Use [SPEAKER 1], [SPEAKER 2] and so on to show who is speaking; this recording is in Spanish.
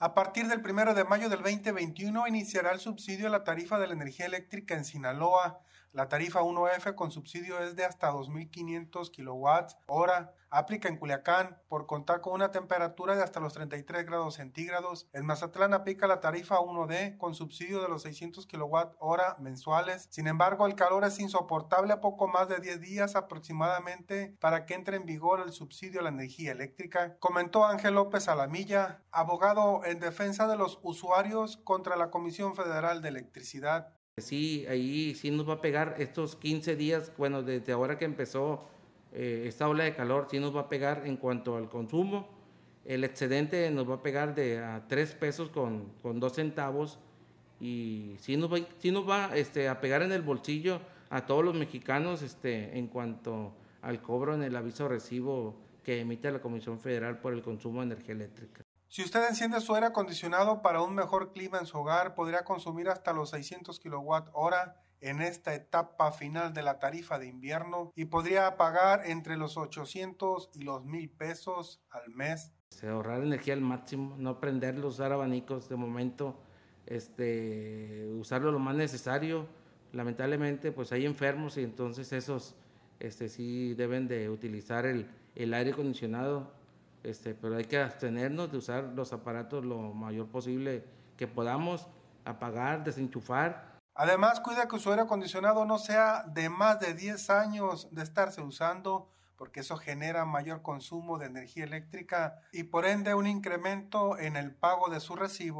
[SPEAKER 1] A partir del 1 de mayo del 2021 iniciará el subsidio a la tarifa de la energía eléctrica en Sinaloa. La tarifa 1F con subsidio es de hasta 2.500 kilowatts hora. Aplica en Culiacán por contar con una temperatura de hasta los 33 grados centígrados. En Mazatlán aplica la tarifa 1D con subsidio de los 600 kilowatt hora mensuales. Sin embargo, el calor es insoportable a poco más de 10 días aproximadamente para que entre en vigor el subsidio a la energía eléctrica, comentó Ángel López Alamilla, abogado en defensa de los usuarios contra la Comisión Federal de Electricidad.
[SPEAKER 2] Sí, ahí sí nos va a pegar estos 15 días, bueno, desde ahora que empezó eh, esta ola de calor, sí nos va a pegar en cuanto al consumo. El excedente nos va a pegar de a 3 pesos con, con 2 centavos y sí nos va, sí nos va este, a pegar en el bolsillo a todos los mexicanos este, en cuanto al cobro en el aviso recibo que emite la Comisión Federal por el consumo de energía eléctrica. Si usted enciende su aire
[SPEAKER 1] acondicionado para un mejor clima en su hogar, podría consumir hasta los 600 kWh en esta etapa final de la tarifa de invierno y podría pagar entre los 800 y los 1000 pesos al mes.
[SPEAKER 2] Este, ahorrar energía al máximo, no prenderlo, usar abanicos de momento, este, usarlo lo más necesario. Lamentablemente, pues hay enfermos y entonces esos este, sí deben de utilizar el, el aire acondicionado este, pero hay que abstenernos de usar los aparatos lo mayor posible que podamos, apagar, desenchufar. Además, cuida que su
[SPEAKER 1] aire acondicionado no sea de más de 10 años de estarse usando, porque eso genera mayor consumo de energía eléctrica y por ende un incremento en el pago de su recibo.